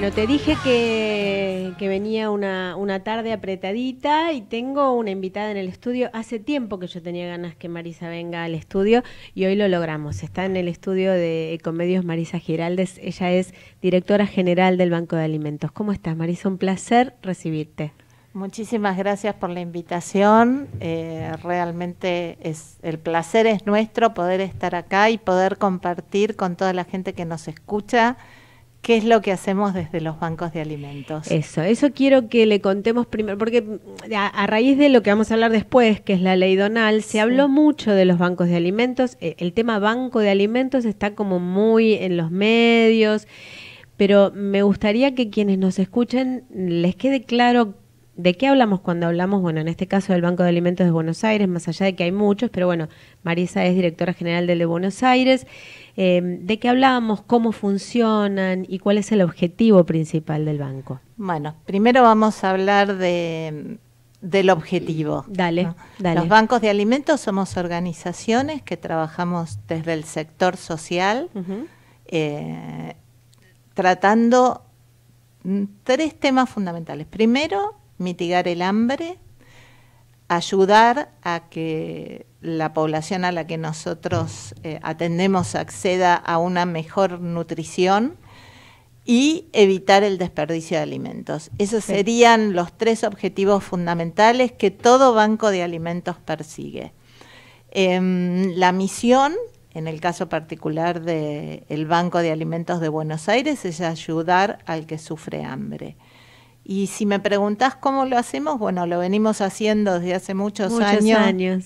Bueno, te dije que, venía una, tarde apretadita y tengo una invitada en el estudio. Hace tiempo que yo tenía ganas que Marisa venga al estudio y hoy lo logramos. Está en el estudio de Comedios Marisa Giraldes. Ella es directora general del Banco de Alimentos. ¿Cómo estás, Marisa? Un placer recibirte. Muchísimas gracias por la invitación. Eh, realmente es el placer es nuestro poder estar acá y poder compartir con toda la gente que nos escucha qué es lo que hacemos desde los bancos de alimentos. Eso, eso quiero que le contemos primero, porque mm, a, raíz de lo que vamos a hablar después, que es la ley Donal, se habló mucho de los bancos de alimentos. Eh, el tema banco de alimentos está como muy en los medios, pero me gustaría que quienes nos escuchen les quede claro ¿De qué hablamos cuando hablamos, bueno, en este caso del Banco de Alimentos de Buenos Aires, más allá de que hay muchos, pero bueno, Marisa es directora general del de Buenos Aires. Eh, ¿De qué hablamos? ¿Cómo funcionan? ¿Y cuál es el objetivo principal del banco? Bueno, primero vamos a hablar del objetivo. Dale, dale. Los bancos de alimentos somos organizaciones que trabajamos desde el sector social, eh, tratando mm, tres temas fundamentales. Primero, mitigar el hambre, ayudar a que la población a la que nosotros eh, atendemos acceda a una mejor nutrición y evitar el desperdicio de alimentos. Esos serían los tres objetivos fundamentales que todo banco de alimentos persigue. Em, la misión, en el caso particular del Banco de Alimentos de Buenos Aires, es ayudar al que sufre hambre. Y si me preguntás cómo lo hacemos, bueno, lo venimos haciendo desde hace muchos, años.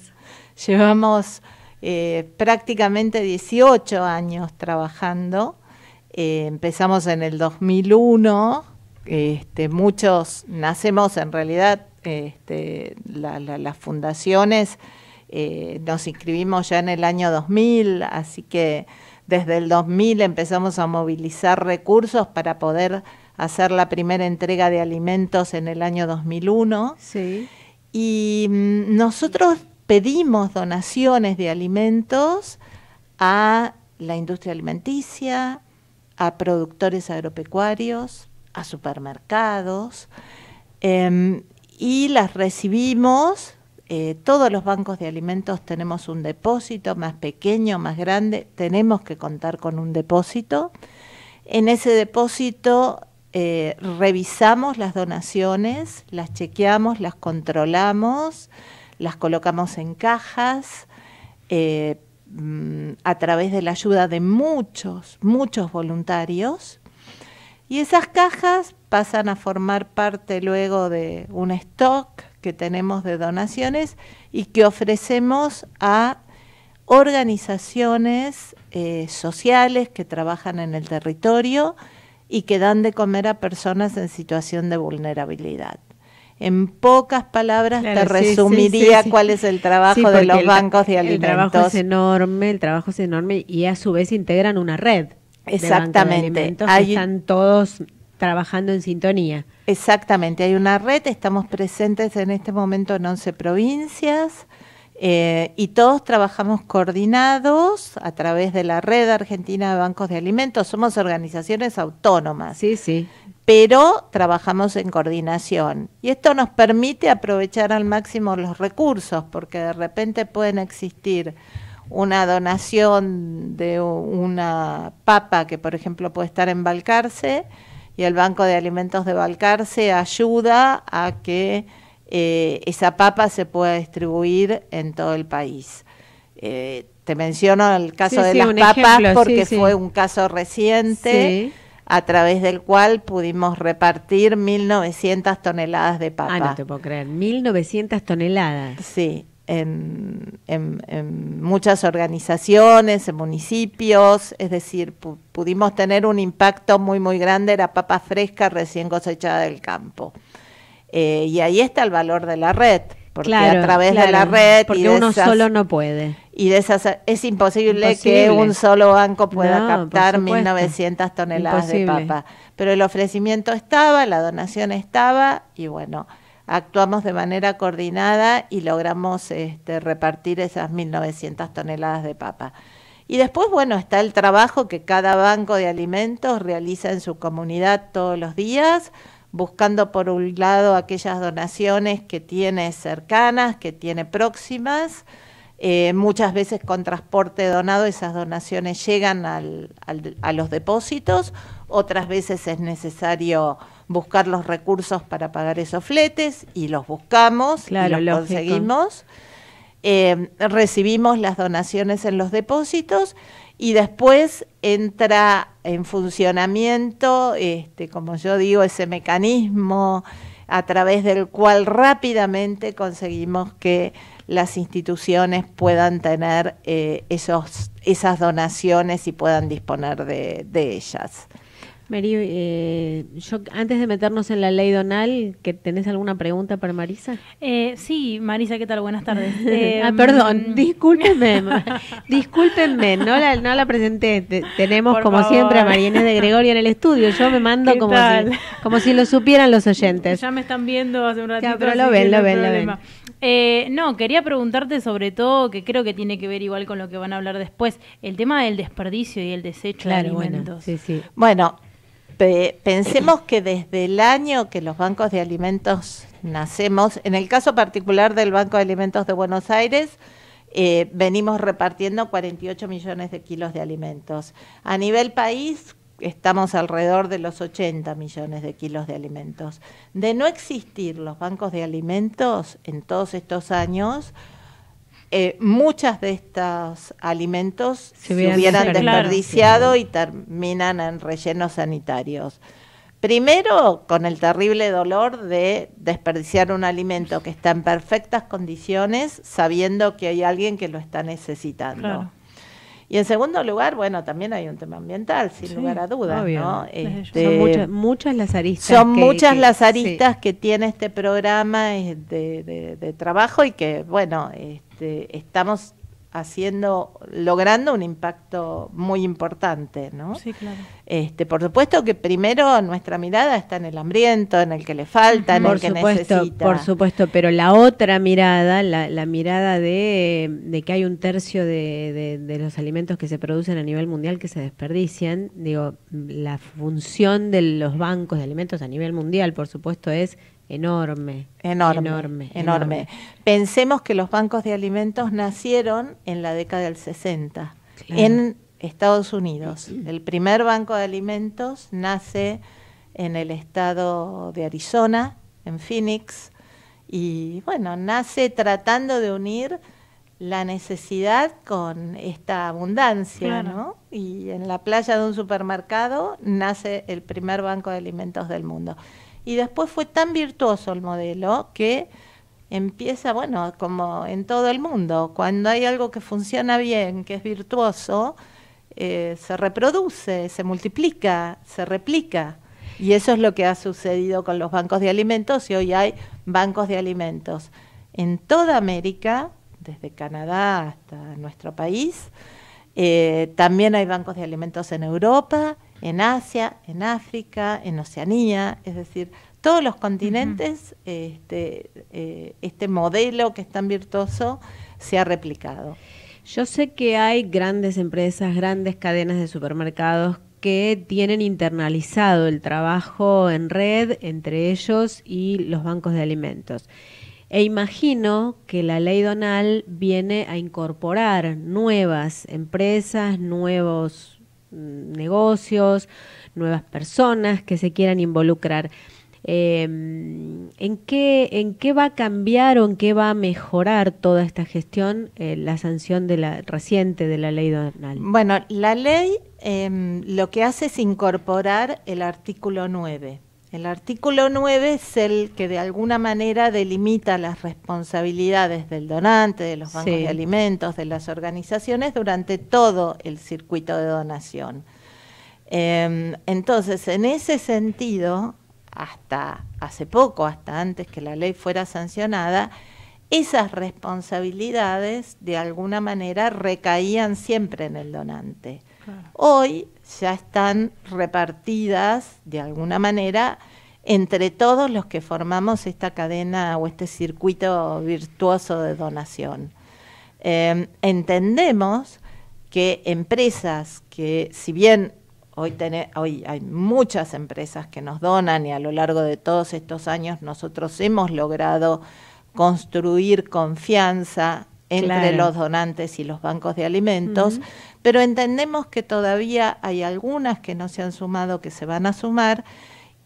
Llevamos eh, prácticamente 18 años trabajando. Eh, empezamos en el 2001. Este, muchos nacemos en realidad, este, las fundaciones eh, nos inscribimos ya en el año 2000, así que desde el 2000 empezamos a movilizar recursos para poder hacer la primera entrega de alimentos en el año 2001. Y mm, nosotros pedimos donaciones de alimentos a la industria alimenticia, a productores agropecuarios, a supermercados, em, y las recibimos. Eh, todos los bancos de alimentos tenemos un depósito, más pequeño, más grande, tenemos que contar con un depósito. En ese depósito eh, revisamos las donaciones, las chequeamos, las controlamos, las colocamos en cajas. Eh, mm, a través de la ayuda de muchos, muchos voluntarios. Y esas cajas pasan a formar parte luego de un stock que tenemos de donaciones y que ofrecemos a organizaciones eh, sociales que trabajan en el territorio y que dan de comer a personas en situación de vulnerabilidad. En pocas palabras te resumiría cuál es el trabajo de los bancos de alimentos. El trabajo es enorme, el trabajo es enorme y a su vez integran una red. Exactamente. De están todos trabajando en sintonía. Exactamente, hay una red, estamos presentes en este momento en 11 provincias, eh, y todos trabajamos coordinados a través de la Red Argentina de Bancos de Alimentos. Somos organizaciones autónomas. Sí, sí. Pero trabajamos en coordinación. Y esto nos permite aprovechar al máximo los recursos, porque de repente pueden existir una donación de una papa que, por ejemplo, puede estar en Balcarce, y el Banco de Alimentos de Balcarce ayuda a que eh, esa papa se pueda distribuir en todo el país. Eh, te menciono el caso de las papas porque fue un caso reciente a través del cual pudimos repartir 1.900 toneladas de papa. Ah, no te puedo creer, 1.900 toneladas. Sí, en, muchas organizaciones, en municipios, es decir, pudimos tener un impacto muy, muy grande, era papa fresca recién cosechada del campo. Eh, y ahí está el valor de la red, porque a través de la red... Porque uno solo no puede. Y de es imposible, que un solo banco pueda captar 1.900 toneladas de papa. Pero el ofrecimiento estaba, la donación estaba y bueno, actuamos de manera coordinada y logramos este, repartir esas 1.900 toneladas de papa. Y después, bueno, está el trabajo que cada banco de alimentos realiza en su comunidad todos los días buscando por un lado aquellas donaciones que tiene cercanas, que tiene próximas. Eh, muchas veces con transporte donado esas donaciones llegan al, a los depósitos, otras veces es necesario buscar los recursos para pagar esos fletes y los buscamos y los conseguimos. Em, recibimos las donaciones en los depósitos y después entra en funcionamiento, este, como yo digo, ese mecanismo a través del cual rápidamente conseguimos que las instituciones puedan tener eh, esas donaciones y puedan disponer de ellas. Mary, eh, yo, antes de meternos en la ley Donal, ¿que ¿tenés alguna pregunta para Marisa? Eh, sí, Marisa, ¿qué tal? Buenas tardes. Ah, eh, perdón, mm, discúlpenme, discúlpenme, no la, no la presenté. tenemos, como siempre, a María de Gregorio en el estudio. Yo me mando como si, como si lo supieran los oyentes. Ya me están viendo hace un ratito. Ya, pero lo ven, lo ven, lo no, quería preguntarte sobre todo, que creo que tiene que ver igual con lo que van a hablar después, el tema del desperdicio y el desecho de alimentos. Bueno, sí, bueno pensemos que desde el año que los bancos de alimentos nacemos, en el caso particular del Banco de Alimentos de Buenos Aires, eh, venimos repartiendo 48 millones de kilos de alimentos. A nivel país, estamos alrededor de los 80 millones de kilos de alimentos. De no existir los bancos de alimentos en todos estos años, eh, muchas de estos alimentos se, hubieran desperdiciado y terminan en rellenos sanitarios. Primero, con el terrible dolor de desperdiciar un alimento que está en perfectas condiciones, sabiendo que hay alguien que lo está necesitando. Y en segundo lugar, bueno, también hay un tema ambiental, sin lugar a dudas, ¿no? Este, son muchas, muchas, las aristas. Son muchas las aristas que tiene este programa de, trabajo y que, bueno, este, estamos haciendo, logrando un impacto muy importante, ¿no? Sí, claro. Este, por supuesto que primero nuestra mirada está en el hambriento, en el que le falta, en el que supuesto, necesita. Por supuesto, pero la otra mirada, la, mirada de, que hay un tercio de, de, los alimentos que se producen a nivel mundial que se desperdician, digo, la función de los bancos de alimentos a nivel mundial, por supuesto, es Enorme, enorme, enorme. Pensemos que los bancos de alimentos nacieron en la década del 60, en Estados Unidos. El primer banco de alimentos nace en el estado de Arizona, en Phoenix, y bueno, nace tratando de unir la necesidad con esta abundancia, ¿no? Y en la playa de un supermercado nace el primer banco de alimentos del mundo y después fue tan virtuoso el modelo que empieza, bueno, como en todo el mundo, cuando hay algo que funciona bien, que es virtuoso, eh, se reproduce, se multiplica, se replica. Y eso es lo que ha sucedido con los bancos de alimentos y hoy hay bancos de alimentos en toda América, desde Canadá hasta nuestro país. Eh, también hay bancos de alimentos en Europa en Asia, en África, en Oceanía, es decir, todos los continentes este, eh, este modelo que es tan virtuoso se ha replicado. Yo sé que hay grandes empresas, grandes cadenas de supermercados que tienen internalizado el trabajo en red entre ellos y los bancos de alimentos. E imagino que la ley Donal viene a incorporar nuevas empresas, nuevos negocios, nuevas personas que se quieran involucrar. Em, ¿en, qué, ¿En qué va a cambiar o en qué va a mejorar toda esta gestión eh, la sanción de la, reciente de la ley donal? Bueno, la ley em, lo que hace es incorporar el artículo 9 el artículo 9 es el que de alguna manera delimita las responsabilidades del donante, de los bancos de alimentos, de las organizaciones durante todo el circuito de donación. Em, entonces, en ese sentido, hasta hace poco, hasta antes que la ley fuera sancionada, esas responsabilidades de alguna manera recaían siempre en el donante. Hoy ya están repartidas de alguna manera entre todos los que formamos esta cadena o este circuito virtuoso de donación. Em, entendemos que empresas que, si bien hoy, hoy hay muchas empresas que nos donan y a lo largo de todos estos años nosotros hemos logrado construir confianza entre los donantes y los bancos de alimentos, pero entendemos que todavía hay algunas que no se han sumado, que se van a sumar,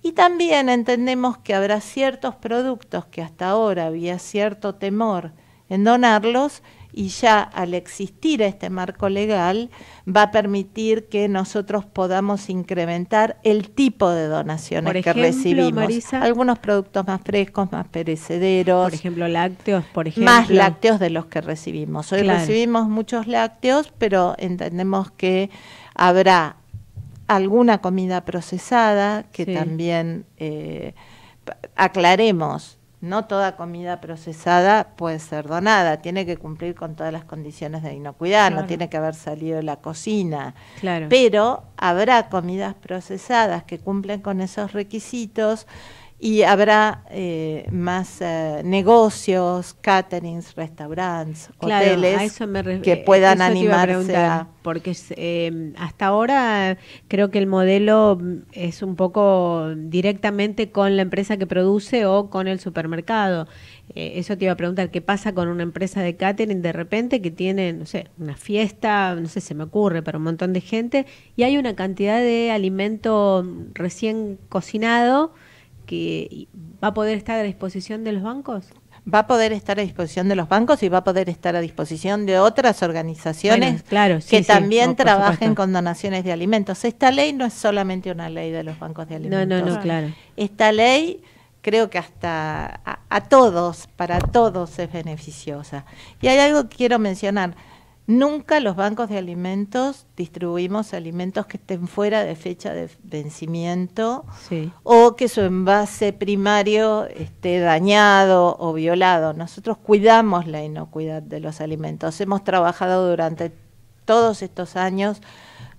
y también entendemos que habrá ciertos productos que hasta ahora había cierto temor en donarlos y ya al existir este marco legal va a permitir que nosotros podamos incrementar el tipo de donaciones que recibimos. Algunos productos más frescos, más perecederos. Por ejemplo, lácteos, por ejemplo. Más lácteos de los que recibimos. Hoy recibimos muchos lácteos, pero entendemos que habrá alguna comida procesada que también eh, aclaremos no toda comida procesada puede ser donada, tiene que cumplir con todas las condiciones de inocuidad, no tiene que haber salido de la cocina. Claro. Pero habrá comidas procesadas que cumplen con esos requisitos y habrá eh, más eh, negocios, caterings, restaurantes, hoteles que puedan animar animarse porque em, hasta ahora creo que el modelo mm, es un poco directamente con la empresa que produce o con el supermercado. Eh, eso te iba a preguntar qué pasa con una empresa de catering de repente que tiene, no sé, una fiesta, no sé, se me ocurre, pero un montón de gente y hay una cantidad de alimento recién cocinado que va a poder estar a disposición de los bancos? va a poder estar a disposición de los bancos y va a poder estar a disposición de otras organizaciones que también trabajen con donaciones de alimentos. Esta ley no es solamente una ley de los bancos de alimentos. No, no, no, claro. Esta ley creo que hasta a todos, para todos es beneficiosa. Y hay algo que quiero mencionar. Nunca los bancos de alimentos distribuimos alimentos que estén fuera de fecha de vencimiento o que su envase primario esté dañado o violado. Nosotros cuidamos la inocuidad de los alimentos. Hemos trabajado durante todos estos años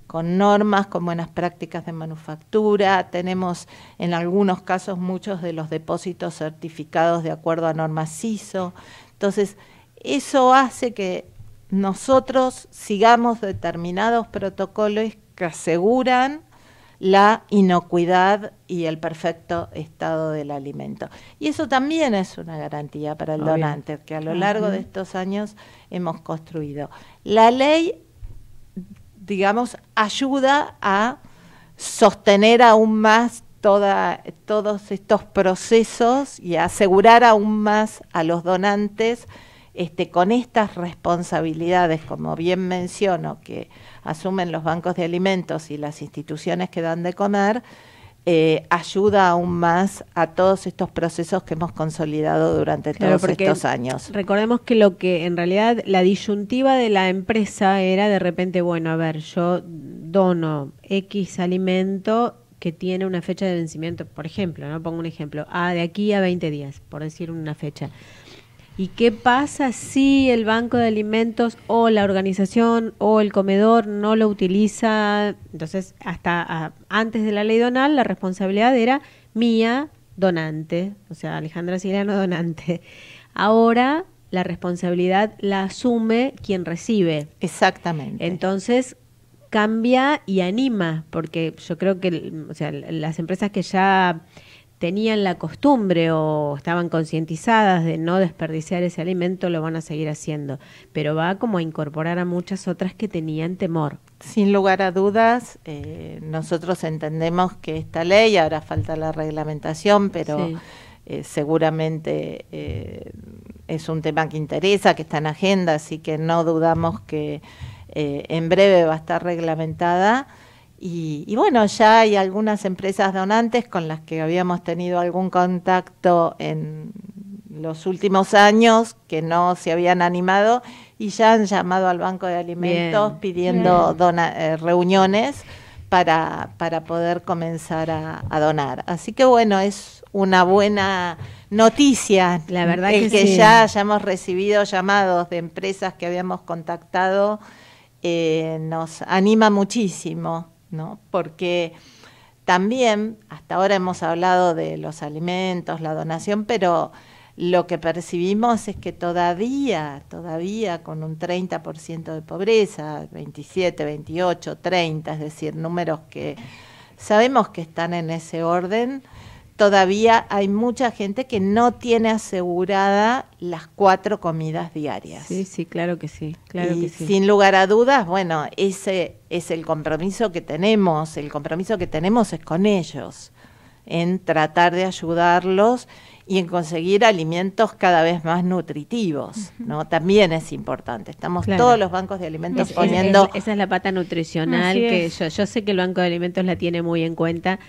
con normas, con buenas prácticas de manufactura. Tenemos en algunos casos muchos de los depósitos certificados de acuerdo a normas ISO. Entonces, eso hace que nosotros sigamos determinados protocolos que aseguran la inocuidad y el perfecto estado del alimento. Y eso también es una garantía para el donante, que a lo largo de estos años hemos construido. La ley, digamos, ayuda a sostener aún más todos estos procesos y a asegurar aún más a los donantes este, con estas responsabilidades, como bien menciono, que asumen los bancos de alimentos y las instituciones que dan de comer, eh, ayuda aún más a todos estos procesos que hemos consolidado durante todos estos años. Recordemos que lo que en realidad la disyuntiva de la empresa era de repente, bueno, a ver, yo dono X alimento que tiene una fecha de vencimiento, por ejemplo, no pongo un ejemplo, a ah, de aquí a 20 días, por decir una fecha. ¿Y qué pasa si el banco de alimentos o la organización o el comedor no lo utiliza? Entonces, hasta ah, antes de la ley donal, la responsabilidad era mía, donante, o sea, Alejandra Silano, donante. Ahora la responsabilidad la asume quien recibe. Exactamente. Entonces, cambia y anima, porque yo creo que sea, las empresas que ya tenían la costumbre o estaban concientizadas de no desperdiciar ese alimento, lo van a seguir haciendo. Pero va como a incorporar a muchas otras que tenían temor. Sin lugar a dudas, eh, nosotros entendemos que esta ley, ahora falta la reglamentación, pero eh, seguramente eh, es un tema que interesa, que está en agenda, así que no dudamos que en breve va a estar reglamentada. Y, bueno, ya hay algunas empresas donantes con las que habíamos tenido algún contacto en los últimos años que no se habían animado y ya han llamado al Banco de Alimentos pidiendo eh, reuniones para, para, poder comenzar a, donar. Así que bueno, es una buena noticia. La verdad el que, ya hayamos recibido llamados de empresas que habíamos contactado eh, nos anima muchísimo. ¿no? Porque también, hasta ahora hemos hablado de los alimentos, la donación, pero lo que percibimos es que todavía, todavía con un 30% de pobreza, 27, 28, 30, es decir, números que sabemos que están en ese orden, todavía hay mucha gente que no tiene asegurada las cuatro comidas diarias. Sí, sí, claro que sí, Sin lugar a dudas, bueno, ese es el compromiso que tenemos, el compromiso que tenemos es con ellos, en tratar de ayudarlos y en conseguir alimentos cada vez más nutritivos, ¿no? También es importante. Estamos todos los bancos de alimentos poniendo... esa es la pata nutricional que yo sé que el Banco de Alimentos la tiene muy en cuenta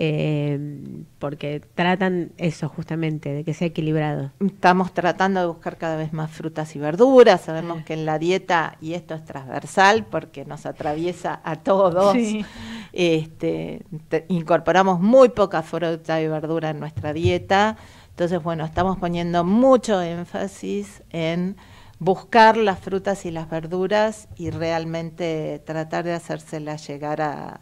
eh, porque tratan eso justamente, de que sea equilibrado. Estamos tratando de buscar cada vez más frutas y verduras, sabemos que en la dieta, y esto es transversal porque nos atraviesa a todos, este, incorporamos muy poca fruta y verdura en nuestra dieta, entonces bueno, estamos poniendo mucho énfasis en buscar las frutas y las verduras y realmente tratar de hacérselas llegar a,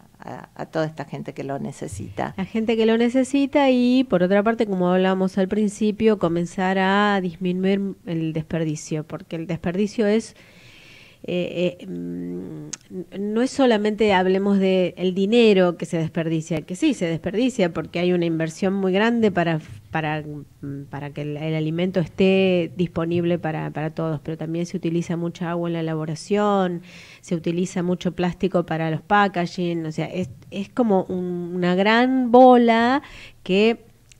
a, toda esta gente que lo necesita. La gente que lo necesita y por otra parte, como hablábamos al principio, comenzar a disminuir el desperdicio, porque el desperdicio es eh, eh, mm, no es solamente hablemos del dinero que se desperdicia, que sí, se desperdicia porque hay una inversión muy grande para, para, mm, para que el, alimento esté disponible para, todos, pero también se utiliza mucha agua en la elaboración, se utiliza mucho plástico para los packaging, o sea, es, como una gran bola que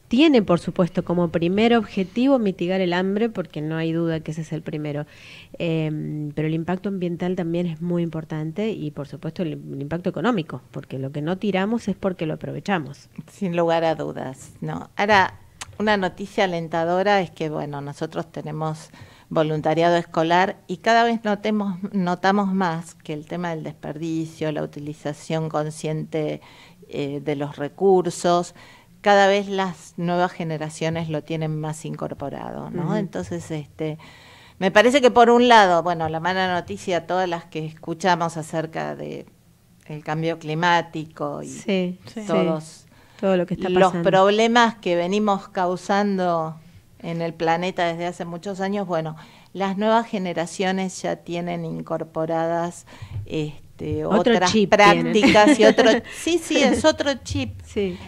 tiene, por supuesto, como primer objetivo mitigar el hambre, porque no hay duda que ese es el primero. Em, pero el impacto ambiental también es muy importante y, por supuesto, el, impacto económico, porque lo que no tiramos es porque lo aprovechamos. Sin lugar a dudas, ¿no? Ahora, una noticia alentadora es que, bueno, nosotros tenemos voluntariado escolar y cada vez notemos, notamos más que el tema del desperdicio, la utilización consciente eh, de los recursos, cada vez las nuevas generaciones lo tienen más incorporado, ¿no? Entonces, este, me parece que por un lado, bueno, la mala noticia, todas las que escuchamos acerca de el cambio climático y todos todo lo que está los problemas que venimos causando en el planeta desde hace muchos años, bueno, las nuevas generaciones ya tienen incorporadas este, este, otras prácticas y otro sí sí es otro chip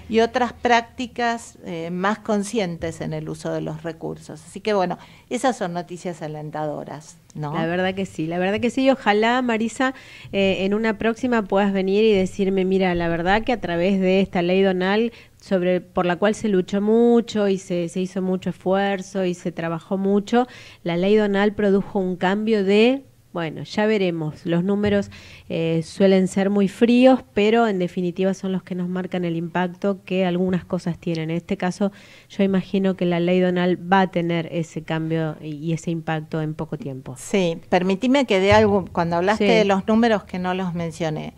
y otras prácticas eh, más conscientes en el uso de los recursos así que bueno esas son noticias alentadoras no la verdad que sí la verdad que sí y ojalá Marisa eh, en una próxima puedas venir y decirme mira la verdad que a través de esta ley donal sobre por la cual se luchó mucho y se hizo mucho esfuerzo y se trabajó mucho la ley donal produjo un cambio de bueno, ya veremos. Los números eh, suelen ser muy fríos, pero en definitiva son los que nos marcan el impacto que algunas cosas tienen. En este caso, yo imagino que la ley donal va a tener ese cambio y ese impacto en poco tiempo. Sí, permitime que dé algo, cuando hablaste de los números que no los mencioné.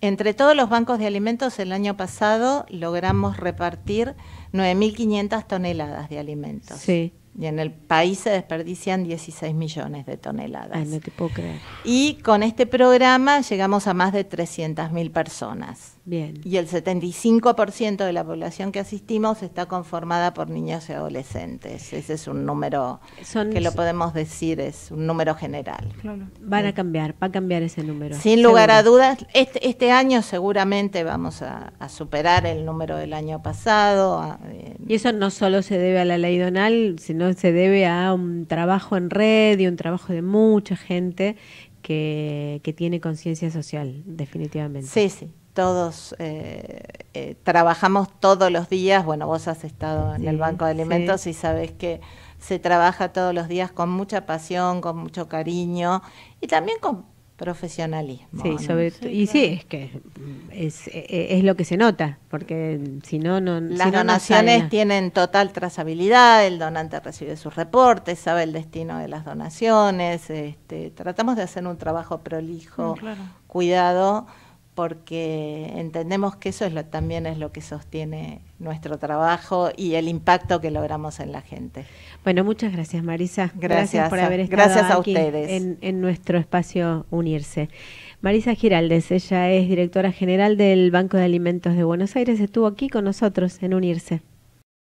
Entre todos los bancos de alimentos, el año pasado logramos repartir 9.500 toneladas de alimentos. Sí. Y en el país se desperdician 16 millones de toneladas. no te puedo creer. Y con este programa llegamos a más de 300.000 personas. Y el 75% de la población que asistimos está conformada por niños y adolescentes. Ese es un número que lo podemos decir, es un número general. Van a cambiar, va a cambiar ese número. Sin lugar a dudas, este, este, año seguramente vamos a, superar el número del año pasado. Eh, y eso no solo se debe a la ley donal, sino se debe a un trabajo en red y un trabajo de mucha gente que, que tiene conciencia social, definitivamente. Sí, sí todos eh, eh, trabajamos todos los días. Bueno, vos has estado en el Banco de Alimentos y sabés que se trabaja todos los días con mucha pasión, con mucho cariño y también con profesionalismo. Sí, sobre y sí, es que e-, e-, es, lo que se nota, porque si no, no... Las donaciones tienen total trazabilidad, el donante recibe sus reportes, sabe el destino de las donaciones, este, tratamos de hacer un trabajo prolijo, mm, cuidado porque entendemos que eso es lo, también es lo que sostiene nuestro trabajo y el impacto que logramos en la gente. Bueno, muchas gracias Marisa. Gracias, por haber estado aquí En, en, nuestro espacio Unirse. Marisa Giraldes, ella es directora general del Banco de Alimentos de Buenos Aires, estuvo aquí con nosotros en Unirse.